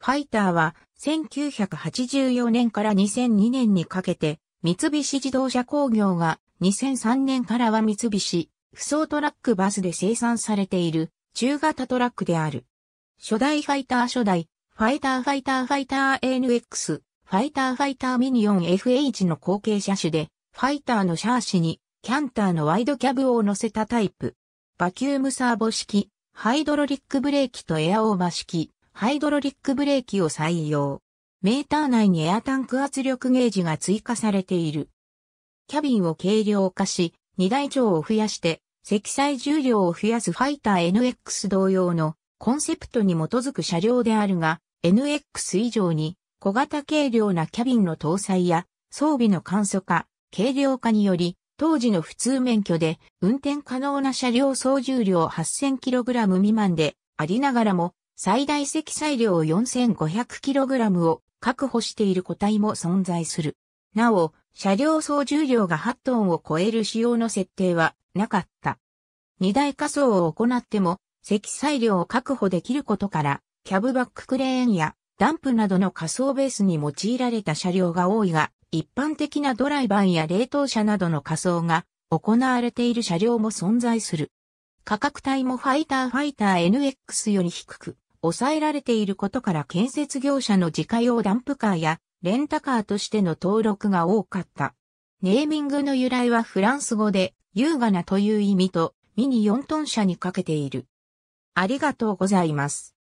ファイターは1984年から2002年にかけて三菱自動車工業が2003年からは三菱、不走トラックバスで生産されている中型トラックである。初代ファイター初代、ファイターファイターファイター ANX、ファイターファイターミニオン FH の後継車種で、ファイターのシャーシにキャンターのワイドキャブを乗せたタイプ。バキュームサーボ式、ハイドロリックブレーキとエアオーバー式。ハイドロリックブレーキを採用。メーター内にエアタンク圧力ゲージが追加されている。キャビンを軽量化し、荷台長を増やして、積載重量を増やすファイター NX 同様のコンセプトに基づく車両であるが、NX 以上に小型軽量なキャビンの搭載や装備の簡素化、軽量化により、当時の普通免許で運転可能な車両総重量 8000kg 未満でありながらも、最大積載量 4500kg を確保している個体も存在する。なお、車両総重量が8トンを超える仕様の設定はなかった。二大仮装を行っても、積載量を確保できることから、キャブバッククレーンやダンプなどの仮装ベースに用いられた車両が多いが、一般的なドライバーや冷凍車などの仮装が行われている車両も存在する。価格帯もファイターファイター NX より低く、抑えられていることから建設業者の自家用ダンプカーやレンタカーとしての登録が多かった。ネーミングの由来はフランス語で優雅なという意味とミニ4トン車にかけている。ありがとうございます。